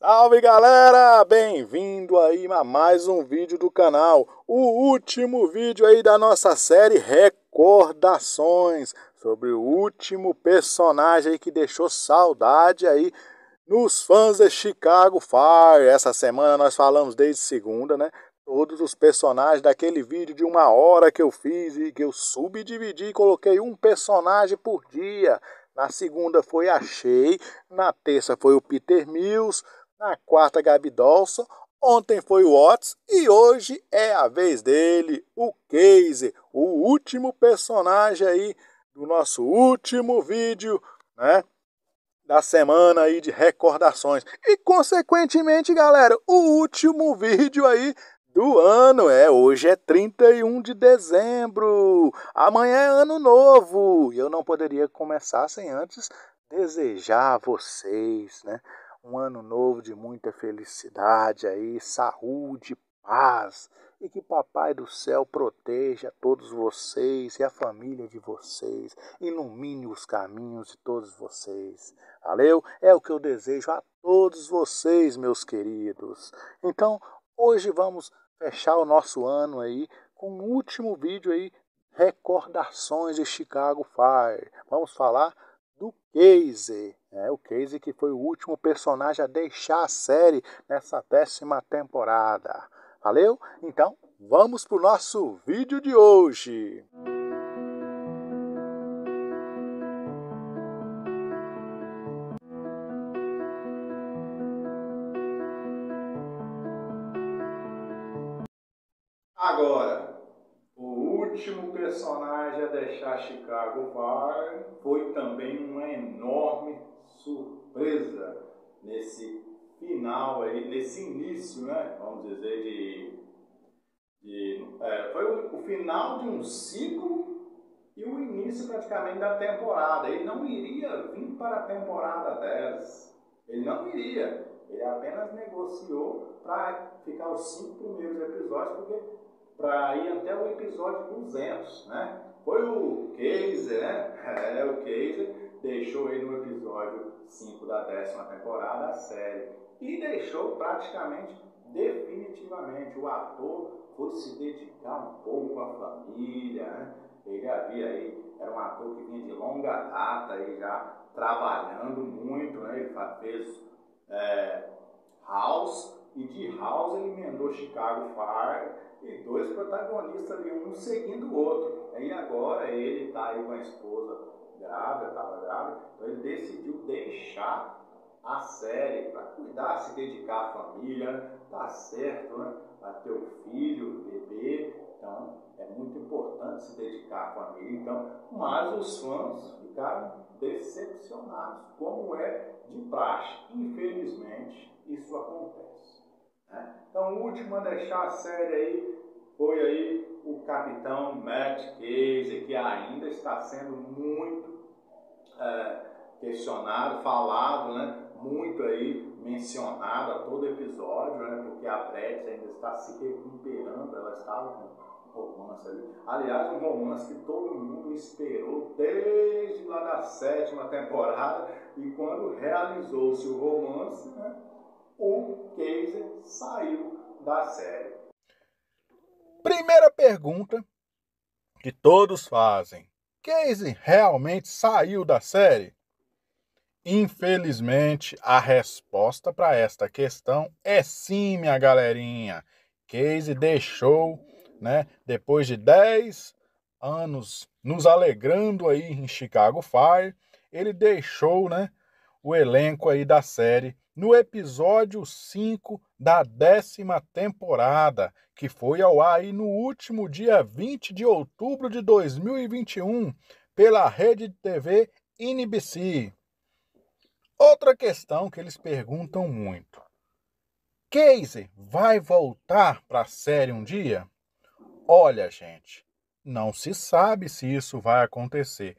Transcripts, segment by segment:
Salve galera, bem-vindo aí a mais um vídeo do canal, o último vídeo aí da nossa série Recordações sobre o último personagem aí que deixou saudade aí nos fãs de Chicago Fire. Essa semana nós falamos desde segunda, né? Todos os personagens daquele vídeo de uma hora que eu fiz e que eu subdividi e coloquei um personagem por dia. Na segunda foi a Shea, na terça foi o Peter Mills, na quarta, Gabi Dawson. Ontem foi o Watts e hoje é a vez dele, o Casey, o último personagem aí do nosso último vídeo, né? Da semana aí de recordações. E consequentemente, galera, o último vídeo aí do ano. É, hoje é 31 de dezembro. Amanhã é ano novo. E eu não poderia começar sem antes desejar a vocês, né? um ano novo de muita felicidade aí, saúde, paz e que Papai do Céu proteja todos vocês e a família de vocês, ilumine os caminhos de todos vocês. Valeu? É o que eu desejo a todos vocês, meus queridos. Então, hoje vamos fechar o nosso ano aí com o um último vídeo aí, Recordações de Chicago Fire. Vamos falar do Casey. É, o Casey que foi o último personagem a deixar a série nessa décima temporada. Valeu? Então, vamos para o nosso vídeo de hoje. último personagem a deixar Chicago Bar foi também uma enorme surpresa nesse final aí, nesse início, né? Vamos dizer de, de é, foi o, o, final de um ciclo e o início praticamente da temporada. Ele não iria vir para a temporada 10. Ele não iria. Ele apenas negociou para ficar os cinco primeiros episódios, porque para ir até o episódio 200, né? Foi o Kaiser, né? É, o Kaiser deixou aí no episódio 5 da décima temporada a série e deixou praticamente definitivamente o ator foi se dedicar um pouco à família, né? Ele havia aí, era um ator que vinha de longa data aí já trabalhando muito, né? Ele fez é, House, e de House emendou Chicago Fire e dois protagonistas ali, um seguindo o outro. E agora ele está aí com a esposa grávida, estava grávida, então ele decidiu deixar a série para cuidar, se dedicar à família, tá certo, né? Vai ter o filho, o bebê, então é muito importante se dedicar à família. Então, mas os fãs ficaram decepcionados, como é de praxe. Infelizmente, isso acontece última a deixar a série aí foi aí o capitão Matt Casey, que ainda está sendo muito é, questionado, falado, né? muito aí mencionado a todo episódio, né? porque a Brett ainda está se recuperando, ela estava com um romance ali. Aliás, um romance que todo mundo esperou desde lá da sétima temporada e quando realizou-se o romance, né? o Kaiser saiu da série. Primeira pergunta que todos fazem: Casey realmente saiu da série? Infelizmente, a resposta para esta questão é sim, minha galerinha. Casey deixou, né, depois de 10 anos nos alegrando aí em Chicago Fire, ele deixou, né, o elenco aí da série no episódio 5 da décima temporada, que foi ao ar no último dia 20 de outubro de 2021 pela rede de TV NBC. Outra questão que eles perguntam muito: Casey vai voltar para a série um dia? Olha, gente, não se sabe se isso vai acontecer,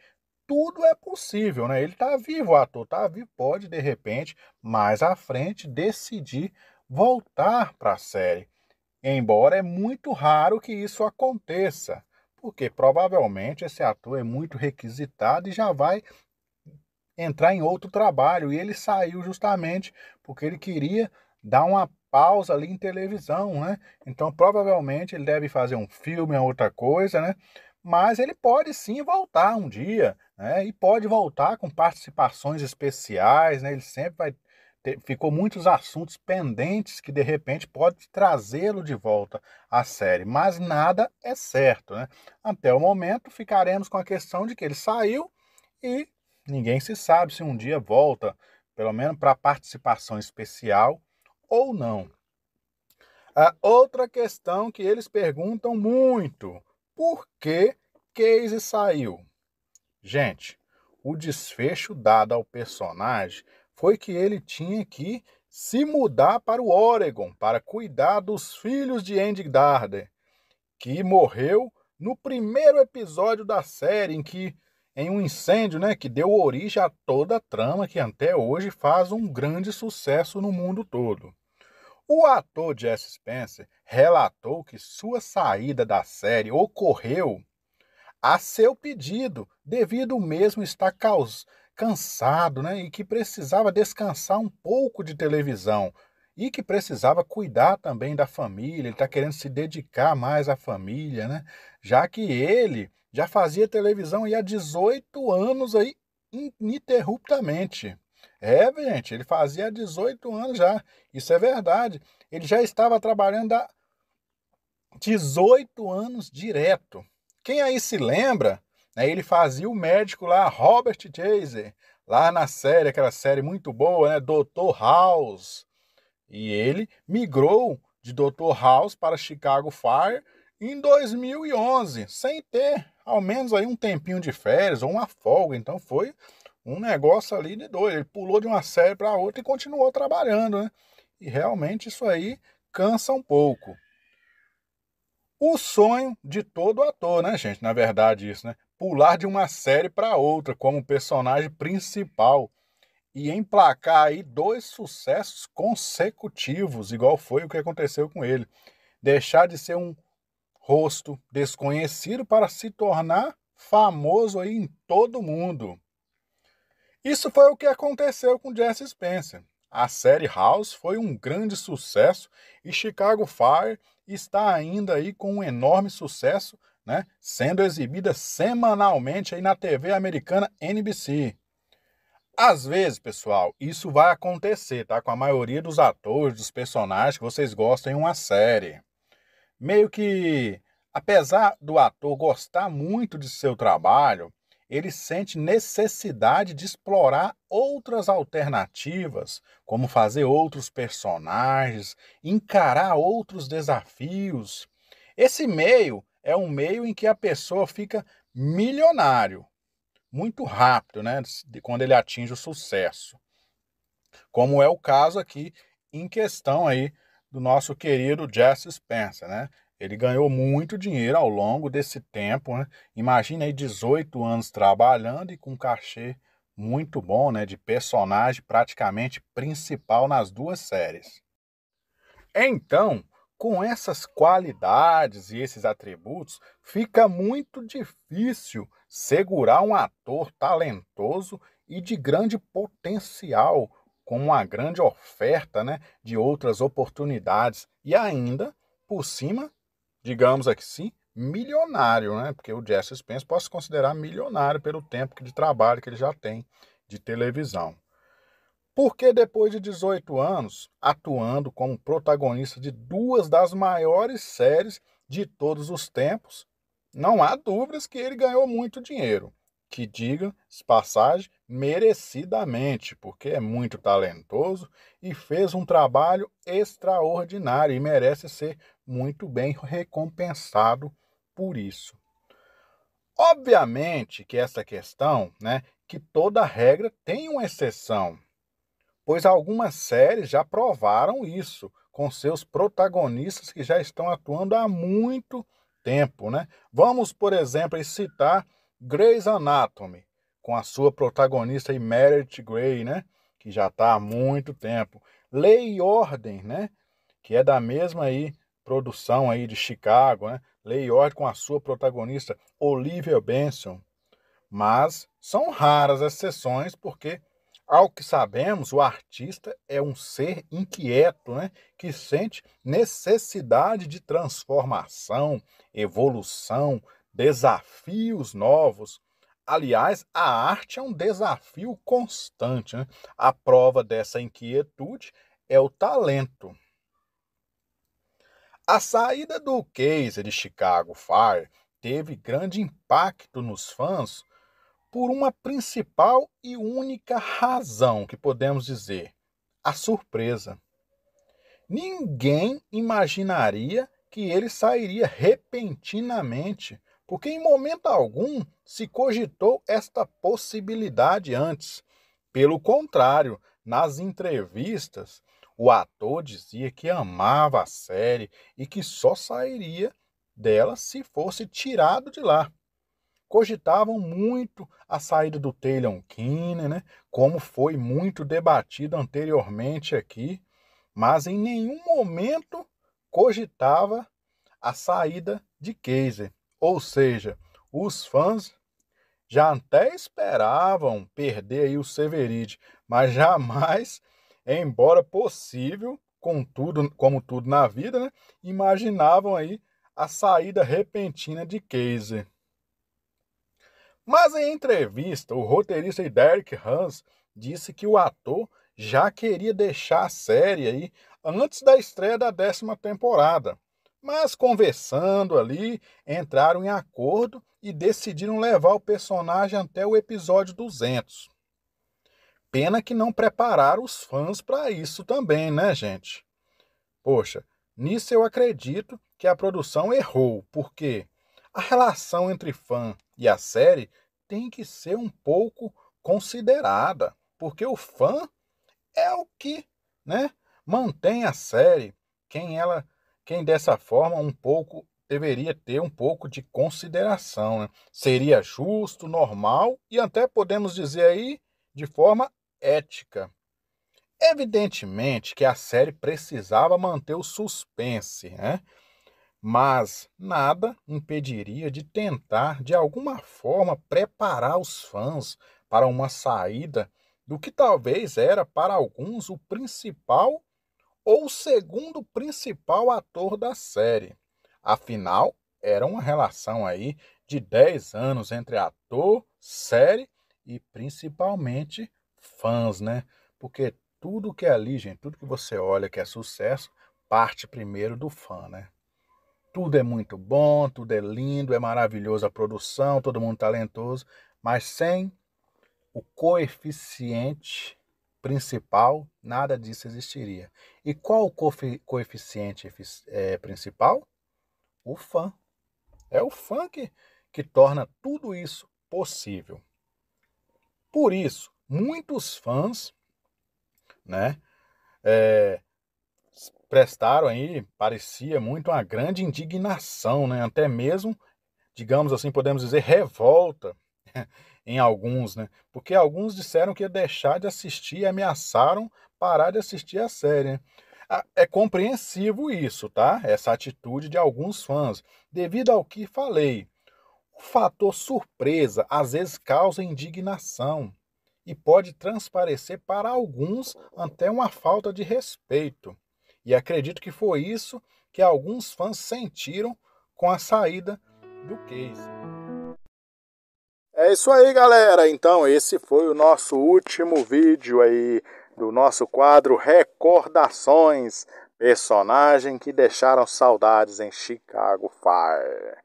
tudo é possível, né? Ele está vivo, o ator está vivo, pode de repente, mais à frente, decidir voltar para a série. Embora é muito raro que isso aconteça, porque provavelmente esse ator é muito requisitado e já vai entrar em outro trabalho. E ele saiu justamente porque ele queria dar uma pausa ali em televisão, né? Então provavelmente ele deve fazer um filme, é outra coisa, né? mas ele pode sim voltar um dia, né? E pode voltar com participações especiais, né? Ele sempre vai ter, ficou muitos assuntos pendentes que de repente pode trazê-lo de volta à série, mas nada é certo, né? Até o momento ficaremos com a questão de que ele saiu e ninguém se sabe se um dia volta, pelo menos para participação especial ou não. A ah, outra questão que eles perguntam muito por que Casey saiu. Gente, o desfecho dado ao personagem foi que ele tinha que se mudar para o Oregon para cuidar dos filhos de Andy Darder, que morreu no primeiro episódio da série em que em um incêndio, né, que deu origem a toda a trama que até hoje faz um grande sucesso no mundo todo. O ator Jesse Spencer relatou que sua saída da série ocorreu a seu pedido, devido mesmo estar caus cansado né, e que precisava descansar um pouco de televisão e que precisava cuidar também da família, ele está querendo se dedicar mais à família, né? já que ele já fazia televisão e há 18 anos aí ininterruptamente. É, gente, ele fazia 18 anos já. Isso é verdade. Ele já estava trabalhando há 18 anos direto. Quem aí se lembra, né, ele fazia o médico lá, Robert Chaser, lá na série, aquela série muito boa, né, Dr. House. E ele migrou de Dr. House para Chicago Fire em 2011, sem ter ao menos aí um tempinho de férias ou uma folga. Então foi um negócio ali de dois Ele pulou de uma série para outra e continuou trabalhando, né? E realmente isso aí cansa um pouco. O sonho de todo ator, né, gente? Na verdade, isso, né? Pular de uma série para outra como personagem principal e emplacar aí dois sucessos consecutivos, igual foi o que aconteceu com ele. Deixar de ser um rosto desconhecido para se tornar famoso aí em todo mundo. Isso foi o que aconteceu com Jesse Spencer. A série House foi um grande sucesso e Chicago Fire está ainda aí com um enorme sucesso, né, sendo exibida semanalmente aí na TV americana NBC. Às vezes, pessoal, isso vai acontecer, tá? Com a maioria dos atores, dos personagens que vocês gostam em uma série. Meio que, apesar do ator gostar muito de seu trabalho, ele sente necessidade de explorar outras alternativas, como fazer outros personagens, encarar outros desafios. Esse meio é um meio em que a pessoa fica milionário muito rápido, né, quando ele atinge o sucesso. Como é o caso aqui em questão aí do nosso querido Jesse Spencer, né? Ele ganhou muito dinheiro ao longo desse tempo, né? Imagina aí 18 anos trabalhando e com um cachê muito bom, né, de personagem praticamente principal nas duas séries. Então, com essas qualidades e esses atributos, fica muito difícil segurar um ator talentoso e de grande potencial, com uma grande oferta né, de outras oportunidades e ainda, por cima, digamos assim, milionário, né? Porque o Jesse Spence pode se considerar milionário pelo tempo de trabalho que ele já tem de televisão. Porque depois de 18 anos, atuando como protagonista de duas das maiores séries de todos os tempos, não há dúvidas que ele ganhou muito dinheiro. Que diga passagem, merecidamente, porque é muito talentoso e fez um trabalho extraordinário e merece ser muito bem recompensado por isso. Obviamente que essa questão, né, que toda regra tem uma exceção, pois algumas séries já provaram isso com seus protagonistas que já estão atuando há muito tempo, né? Vamos, por exemplo, citar Grey's Anatomy, com a sua protagonista aí, Merit Gray, né? Que já está há muito tempo. Lei e Ordem, né? Que é da mesma aí produção aí de Chicago, né? Lei e Ordem com a sua protagonista Olivia Benson. Mas são raras as exceções, porque ao que sabemos, o artista é um ser inquieto, né? que sente necessidade de transformação, evolução, desafios novos. Aliás, a arte é um desafio constante. Né? A prova dessa inquietude é o talento. A saída do case de Chicago Fire teve grande impacto nos fãs por uma principal e única razão que podemos dizer: a surpresa. Ninguém imaginaria que ele sairia repentinamente porque em momento algum se cogitou esta possibilidade antes. Pelo contrário, nas entrevistas, o ator dizia que amava a série e que só sairia dela se fosse tirado de lá. Cogitavam muito a saída do Taylor Kinney, né? como foi muito debatido anteriormente aqui, mas em nenhum momento cogitava a saída de Kaiser. Ou seja, os fãs já até esperavam perder aí o Severide, mas jamais, embora possível, tudo, como tudo na vida, né, imaginavam aí a saída repentina de Casey. Mas em entrevista, o roteirista Derek Hans disse que o ator já queria deixar a série aí antes da estreia da décima temporada. Mas conversando ali, entraram em acordo e decidiram levar o personagem até o episódio 200. Pena que não prepararam os fãs para isso também, né, gente? Poxa, nisso eu acredito que a produção errou, porque a relação entre fã e a série tem que ser um pouco considerada, porque o fã é o que, né, mantém a série, quem ela quem dessa forma um pouco deveria ter um pouco de consideração. Né? Seria justo, normal e até podemos dizer aí de forma ética. Evidentemente que a série precisava manter o suspense, né? mas nada impediria de tentar de alguma forma preparar os fãs para uma saída do que talvez era para alguns o principal ou o segundo principal ator da série. Afinal, era uma relação aí de 10 anos entre ator, série e principalmente fãs, né? Porque tudo que é ali, gente, tudo que você olha que é sucesso, parte primeiro do fã, né? Tudo é muito bom, tudo é lindo, é maravilhoso a produção, todo mundo talentoso, mas sem o coeficiente principal, nada disso existiria. E qual o coeficiente é, principal? O fã. É o fã que, que torna tudo isso possível. Por isso, muitos fãs né, é, prestaram aí, parecia muito uma grande indignação, né, até mesmo, digamos assim, podemos dizer, revolta em alguns, né? Porque alguns disseram que ia deixar de assistir e ameaçaram parar de assistir a série. Né? É compreensivo isso, tá? Essa atitude de alguns fãs, devido ao que falei. O fator surpresa às vezes causa indignação e pode transparecer para alguns até uma falta de respeito. E acredito que foi isso que alguns fãs sentiram com a saída do case. É isso aí, galera. Então, esse foi o nosso último vídeo aí do nosso quadro Recordações, personagem que deixaram saudades em Chicago Fire.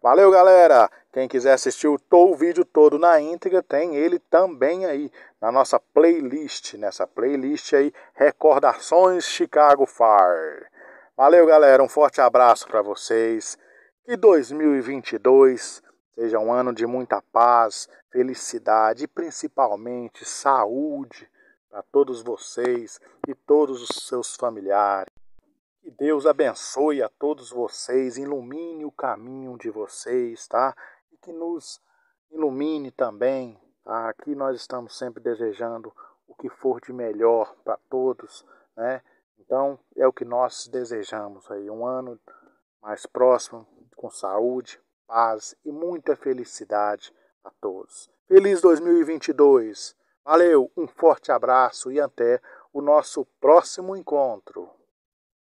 Valeu, galera! Quem quiser assistir o, o vídeo todo na íntegra, tem ele também aí na nossa playlist, nessa playlist aí Recordações Chicago Fire. Valeu, galera. Um forte abraço para vocês. Que 2022 Seja um ano de muita paz, felicidade e principalmente saúde para todos vocês e todos os seus familiares. Que Deus abençoe a todos vocês, ilumine o caminho de vocês, tá? E que nos ilumine também. Tá? Aqui nós estamos sempre desejando o que for de melhor para todos, né? Então é o que nós desejamos aí, um ano mais próximo, com saúde, paz e muita felicidade a todos. Feliz 2022! Valeu, um forte abraço e até o nosso próximo encontro.